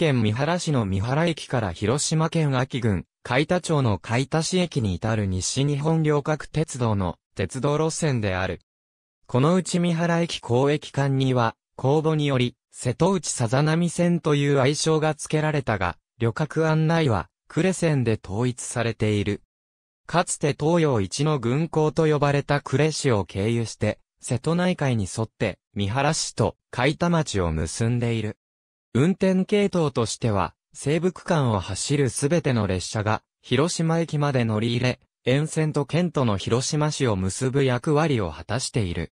県三原市の三原駅から広島県安芸郡、海田町の海田市駅に至る西日本旅客鉄道の鉄道路線である。このうち三原駅公駅間には、公募により、瀬戸内さざ波線という愛称が付けられたが、旅客案内は、呉線で統一されている。かつて東洋一の軍港と呼ばれた呉市を経由して、瀬戸内海に沿って、三原市と海田町を結んでいる。運転系統としては、西部区間を走るすべての列車が、広島駅まで乗り入れ、沿線と県との広島市を結ぶ役割を果たしている。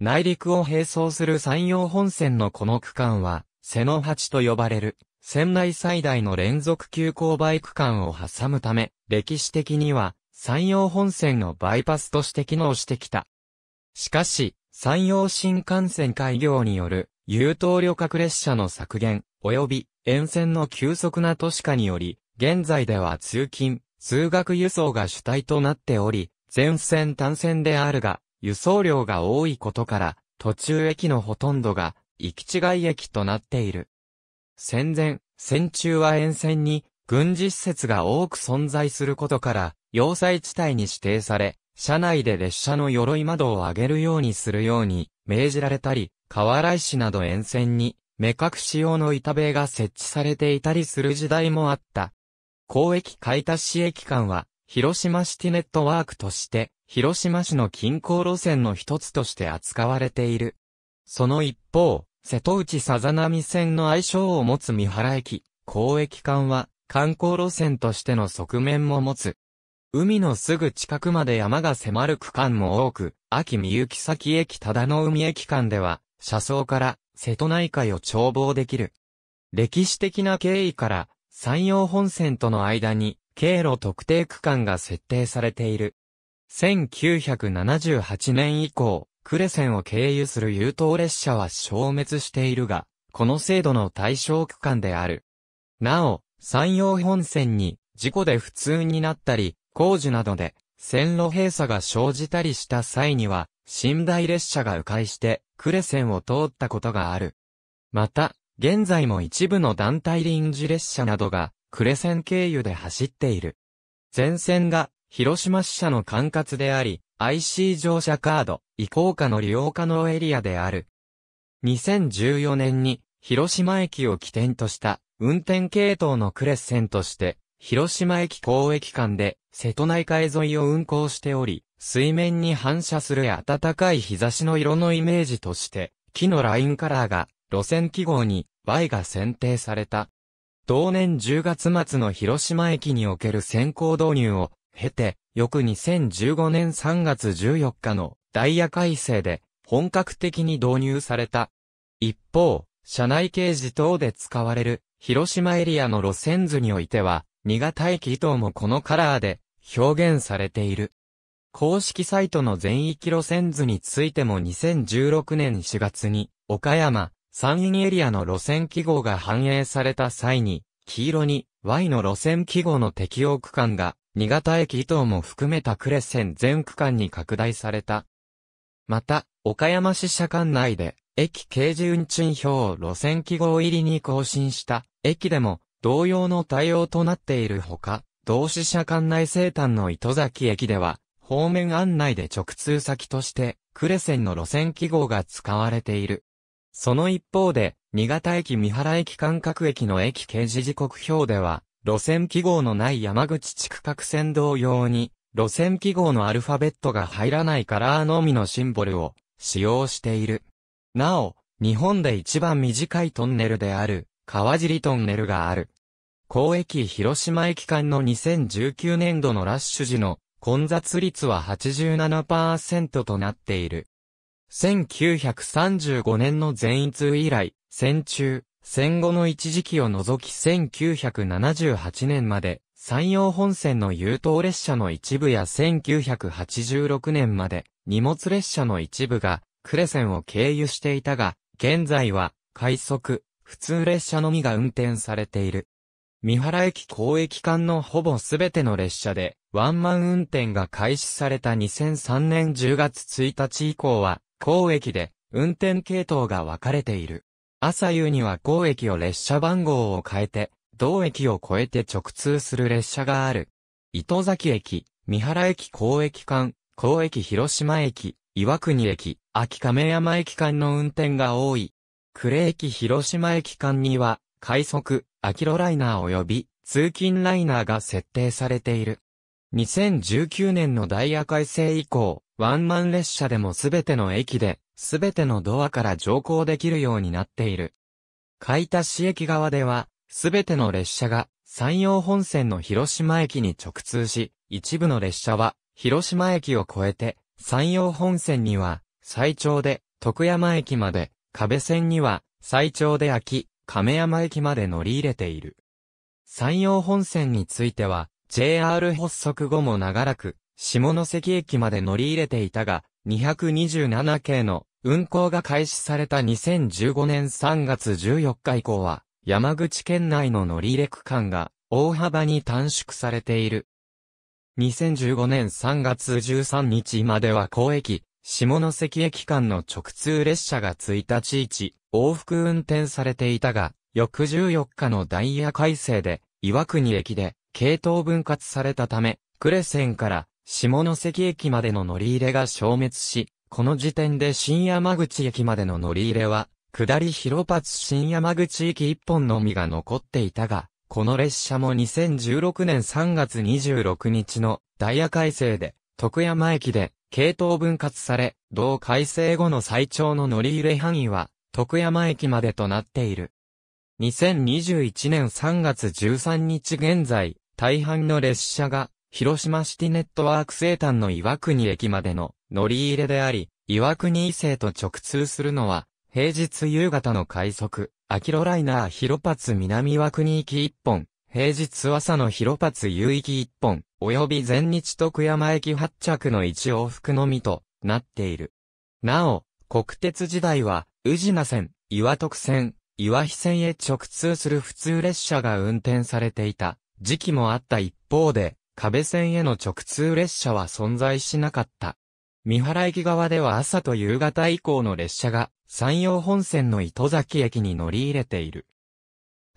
内陸を並走する山陽本線のこの区間は、瀬野八と呼ばれる、線内最大の連続急勾配区間を挟むため、歴史的には、山陽本線のバイパスとして機能してきた。しかし、山陽新幹線開業による有等旅客列車の削減、及び沿線の急速な都市化により、現在では通勤、通学輸送が主体となっており、全線単線であるが、輸送量が多いことから、途中駅のほとんどが、行き違い駅となっている。戦前、戦中は沿線に、軍事施設が多く存在することから、要塞地帯に指定され、車内で列車の鎧窓を上げるようにするように、命じられたり、河原石など沿線に、目隠し用の板塀が設置されていたりする時代もあった。公益買足市駅間は、広島シティネットワークとして、広島市の近郊路線の一つとして扱われている。その一方、瀬戸内さざ波線の愛称を持つ三原駅、公益間は、観光路線としての側面も持つ。海のすぐ近くまで山が迫る区間も多く、秋三行先駅忠の海駅間では、車窓から瀬戸内海を眺望できる。歴史的な経緯から山陽本線との間に経路特定区間が設定されている。1978年以降、呉線を経由する優等列車は消滅しているが、この制度の対象区間である。なお、山陽本線に事故で不通になったり、工事などで線路閉鎖が生じたりした際には、寝台列車が迂回してクレセンを通ったことがある。また、現在も一部の団体臨時列車などがクレセン経由で走っている。全線が広島支社の管轄であり、IC 乗車カード、移行下の利用可能エリアである。2014年に広島駅を起点とした運転系統のクレッセンとして、広島駅公駅間で瀬戸内海沿いを運行しており、水面に反射する暖かい日差しの色のイメージとして、木のラインカラーが路線記号に Y が選定された。同年10月末の広島駅における先行導入を経て、翌2015年3月14日のダイヤ改正で本格的に導入された。一方、車内掲示等で使われる広島エリアの路線図においては、新潟駅等もこのカラーで表現されている。公式サイトの全域路線図についても2016年4月に、岡山、山陰エリアの路線記号が反映された際に、黄色に Y の路線記号の適用区間が、新潟駅等も含めた呉線全区間に拡大された。また、岡山市社管内で、駅掲示運賃表を路線記号入りに更新した駅でも同様の対応となっているほか、同市社管内生誕の糸崎駅では方面案内で直通先として、呉線の路線記号が使われている。その一方で、新潟駅三原駅間隔駅の駅掲示時刻表では、路線記号のない山口地区各線同様に、路線記号のアルファベットが入らないカラーのみのシンボルを使用している。なお、日本で一番短いトンネルである、川尻トンネルがある。高駅広島駅間の2019年度のラッシュ時の混雑率は87%となっている。1935年の全一通以来、戦中、戦後の一時期を除き1978年まで、山陽本線の優等列車の一部や1986年まで、荷物列車の一部が、クレセンを経由していたが、現在は、快速、普通列車のみが運転されている。三原駅公駅間のほぼすべての列車で、ワンマン運転が開始された2003年10月1日以降は、公駅で運転系統が分かれている。朝夕には公駅を列車番号を変えて、同駅を越えて直通する列車がある。糸崎駅、三原駅公駅間、公駅広島駅、岩国駅、秋亀山駅間の運転が多い。呉駅広島駅間には、快速、アキロライナー及び通勤ライナーが設定されている。2019年のダイヤ改正以降、ワンマン列車でもすべての駅で、すべてのドアから乗降できるようになっている。海田市駅側では、すべての列車が山陽本線の広島駅に直通し、一部の列車は広島駅を越えて、山陽本線には最長で徳山駅まで、壁線には最長で秋、亀山駅まで乗り入れている。山陽本線については、JR 発足後も長らく、下関駅まで乗り入れていたが、227系の運行が開始された2015年3月14日以降は、山口県内の乗り入れ区間が大幅に短縮されている。2015年3月13日までは公駅、下関駅間の直通列車が1日1往復運転されていたが、翌14日のダイヤ改正で、岩国駅で、系統分割されたため、呉線から下関駅までの乗り入れが消滅し、この時点で新山口駅までの乗り入れは、下り広発新山口駅一本のみが残っていたが、この列車も2016年3月26日のダイヤ改正で、徳山駅で系統分割され、同改正後の最長の乗り入れ範囲は、徳山駅までとなっている。2021年3月13日現在、大半の列車が、広島シティネットワーク生誕の岩国駅までの乗り入れであり、岩国伊勢と直通するのは、平日夕方の快速、アキロライナー広発南岩国行き1本、平日朝の広発有域1本、及び全日徳山駅発着の一往復のみとなっている。なお、国鉄時代は、宇品線、岩徳線、岩肥線へ直通する普通列車が運転されていた時期もあった一方で、壁線への直通列車は存在しなかった。三原駅側では朝と夕方以降の列車が山陽本線の糸崎駅に乗り入れている。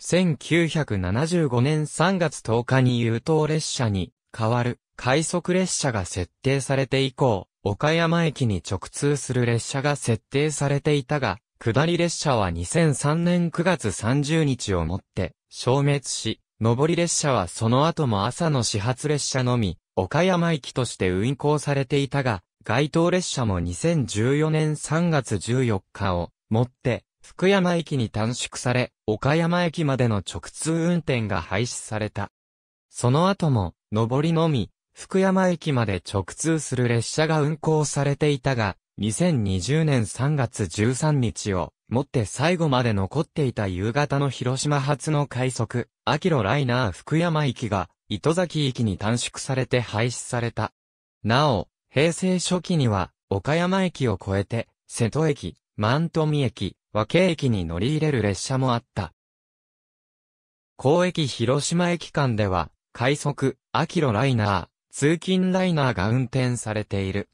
1975年3月10日に優等列車に変わる快速列車が設定されて以降、岡山駅に直通する列車が設定されていたが、下り列車は2003年9月30日をもって消滅し、上り列車はその後も朝の始発列車のみ、岡山駅として運行されていたが、該当列車も2014年3月14日をもって、福山駅に短縮され、岡山駅までの直通運転が廃止された。その後も、上りのみ、福山駅まで直通する列車が運行されていたが、2020年3月13日をもって最後まで残っていた夕方の広島発の快速、アキロライナー福山行きが、糸崎行きに短縮されて廃止された。なお、平成初期には、岡山駅を越えて、瀬戸駅、万富駅、和気駅に乗り入れる列車もあった。公駅広島駅間では、快速、秋路ライナー、通勤ライナーが運転されている。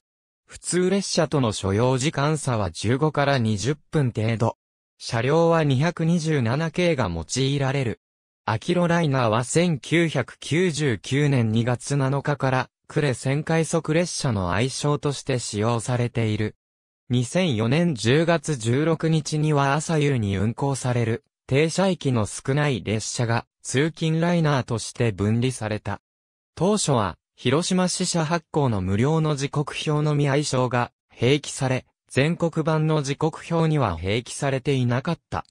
普通列車との所要時間差は15から20分程度。車両は2 2 7系が用いられる。秋路ライナーは1999年2月7日から、呉線快速列車の愛称として使用されている。2004年10月16日には朝夕に運行される、停車駅の少ない列車が通勤ライナーとして分離された。当初は、広島支社発行の無料の時刻表のみ愛称が、併記され、全国版の時刻表には併記されていなかった。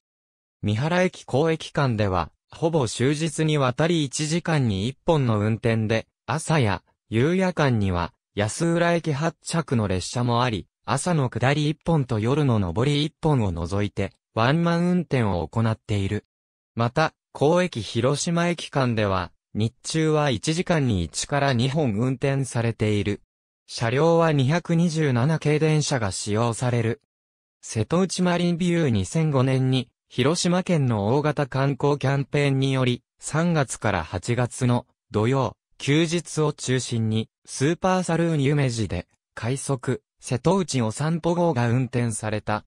三原駅公駅間では、ほぼ終日にわたり1時間に1本の運転で、朝や夕夜間には安浦駅発着の列車もあり、朝の下り1本と夜の上り1本を除いて、ワンマン運転を行っている。また、公駅広島駅間では、日中は1時間に1から2本運転されている。車両は227系電車が使用される。瀬戸内マリンビュー2005年に、広島県の大型観光キャンペーンにより、3月から8月の土曜、休日を中心に、スーパーサルーン夢路で、快速、瀬戸内お散歩号が運転された。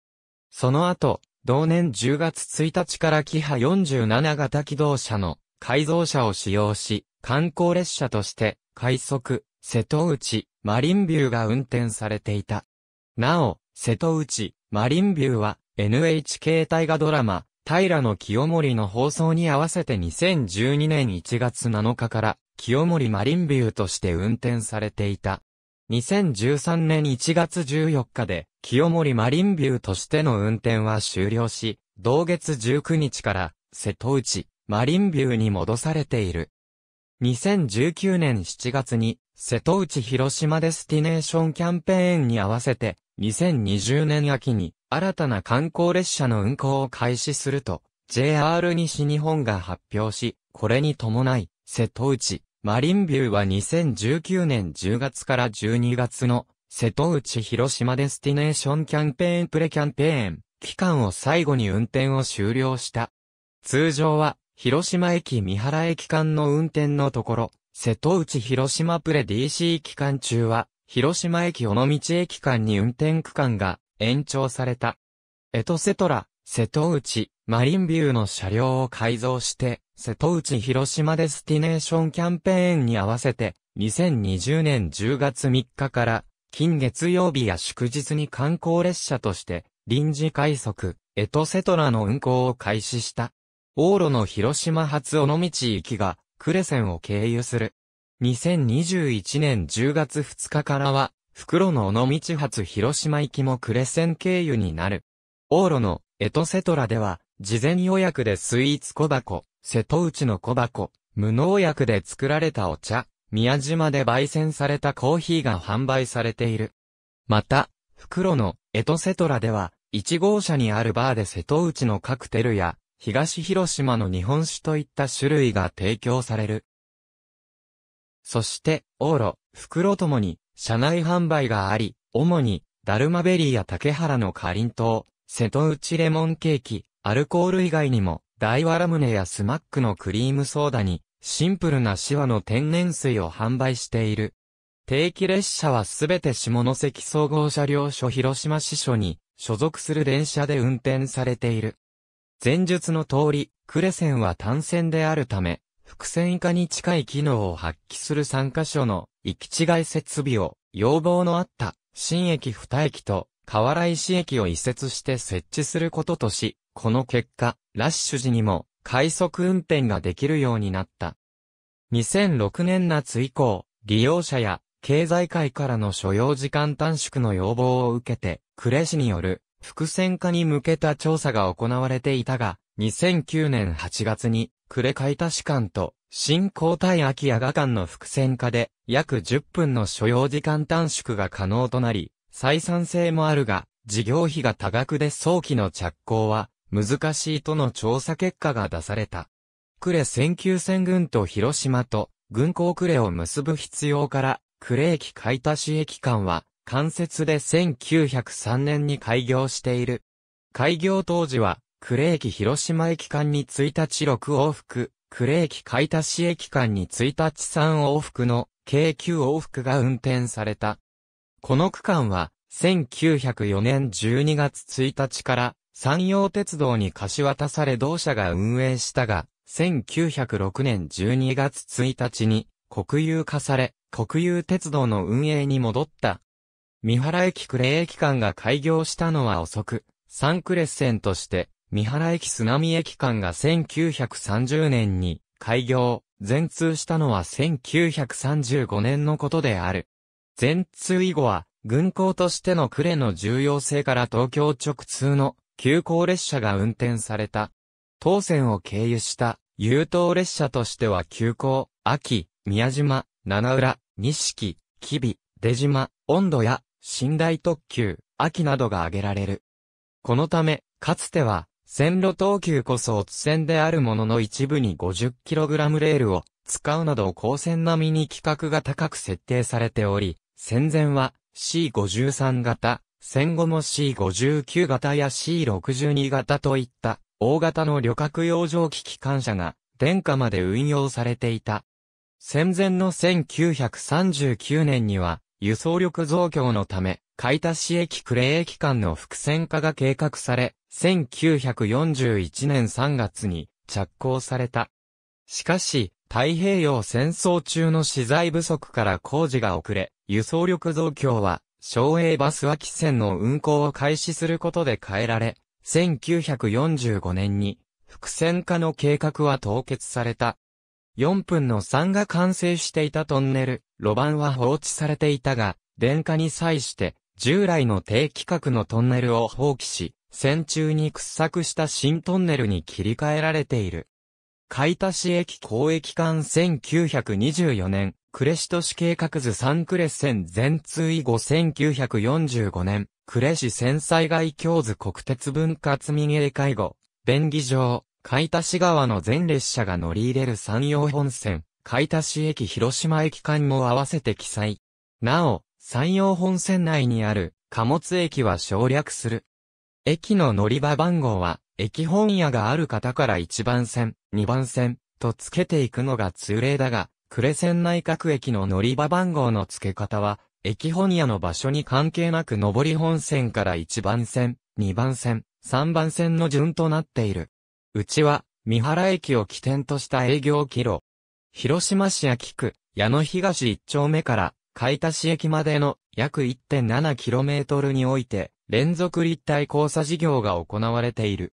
その後、同年10月1日からキハ47型機動車の改造車を使用し、観光列車として、快速、瀬戸内、マリンビューが運転されていた。なお、瀬戸内、マリンビューは NHK 大河ドラマ、平野清盛の放送に合わせて2012年1月7日から、清盛マリンビューとして運転されていた。2013年1月14日で、清盛マリンビューとしての運転は終了し、同月19日から、瀬戸内、マリンビューに戻されている。2019年7月に、瀬戸内広島デスティネーションキャンペーンに合わせて、2020年秋に、新たな観光列車の運行を開始すると、JR 西日本が発表し、これに伴い、瀬戸内、マリンビューは2019年10月から12月の瀬戸内広島デスティネーションキャンペーンプレキャンペーン期間を最後に運転を終了した。通常は広島駅三原駅間の運転のところ、瀬戸内広島プレ DC 期間中は広島駅尾道駅間に運転区間が延長された。エトセトラ、瀬戸内、マリンビューの車両を改造して、瀬戸内広島デスティネーションキャンペーンに合わせて、2020年10月3日から、近月曜日や祝日に観光列車として、臨時快速、エトセトラの運行を開始した。往路の広島発尾道行きが、呉線を経由する。2021年10月2日からは、袋の尾道発広島行きも呉線経由になる。往路のエトセトラでは、事前予約でスイーツ小箱、瀬戸内の小箱、無農薬で作られたお茶、宮島で焙煎されたコーヒーが販売されている。また、袋のエトセトラでは、1号車にあるバーで瀬戸内のカクテルや、東広島の日本酒といった種類が提供される。そして、往路、袋ともに、車内販売があり、主に、ダルマベリーや竹原のカリン島、瀬戸内レモンケーキ、アルコール以外にも、大和ラムネやスマックのクリームソーダに、シンプルなシワの天然水を販売している。定期列車はすべて下関総合車両所広島支所に所属する電車で運転されている。前述の通り、呉線は単線であるため、複線以下に近い機能を発揮する3カ所の行き違い設備を要望のあった新駅二駅と河原石駅を移設して設置することとし、この結果、ラッシュ時にも快速運転ができるようになった。2006年夏以降、利用者や経済界からの所要時間短縮の要望を受けて、呉市による伏線化に向けた調査が行われていたが、2009年8月に、呉海田市間と新交代空き家画間の伏線化で、約10分の所要時間短縮が可能となり、採算性もあるが、事業費が多額で早期の着工は難しいとの調査結果が出された。呉戦級戦軍と広島と軍港呉を結ぶ必要から、呉駅買田市駅間は、関節で1903年に開業している。開業当時は、呉駅広島駅間に1日6往復、呉駅買田市駅間に1日3往復の計9往復が運転された。この区間は、1904年12月1日から山陽鉄道に貸し渡され同社が運営したが、1906年12月1日に国有化され、国有鉄道の運営に戻った。三原駅呉駅間が開業したのは遅く、サンクレッセンとして、三原駅津波駅間が1930年に開業、全通したのは1935年のことである。全通以後は、軍港としての呉の重要性から東京直通の急行列車が運転された。当線を経由した優等列車としては急行、秋、宮島、七浦、錦、吉備、出島、温度や、寝台特急、秋などが挙げられる。このため、かつては、線路等級こそ津線であるものの一部に 50kg レールを使うなど高線並みに規格が高く設定されており、戦前は C53 型、戦後も C59 型や C62 型といった大型の旅客用上機機関車が殿下まで運用されていた。戦前の1939年には輸送力増強のため、海田市駅呉駅間の伏線化が計画され、1941年3月に着工された。しかし、太平洋戦争中の資材不足から工事が遅れ、輸送力増強は省営バス脇線の運行を開始することで変えられ、1945年に、複線化の計画は凍結された。4分の3が完成していたトンネル、路盤は放置されていたが、電化に際して、従来の低規格のトンネルを放棄し、線中に掘削した新トンネルに切り替えられている。買い足し駅公益館1924年、クレシ都市計画図サンクレッセン全通以後1945年、クレシ戦災害教図国鉄分割民営介護、便宜上、海田市川の全列車が乗り入れる山陽本線、海田市駅広島駅間も合わせて記載。なお、山陽本線内にある貨物駅は省略する。駅の乗り場番号は、駅本屋がある方から1番線、2番線、と付けていくのが通例だが、クレセン内閣駅の乗り場番号の付け方は、駅本屋の場所に関係なく上り本線から1番線、2番線、3番線の順となっている。うちは、三原駅を起点とした営業キロ。広島市秋区、矢野東1丁目から、海田市駅までの約 1.7km において、連続立体交差事業が行われている。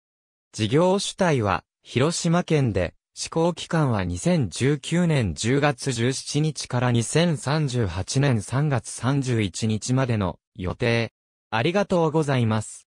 事業主体は、広島県で、施行期間は2019年10月17日から2038年3月31日までの予定。ありがとうございます。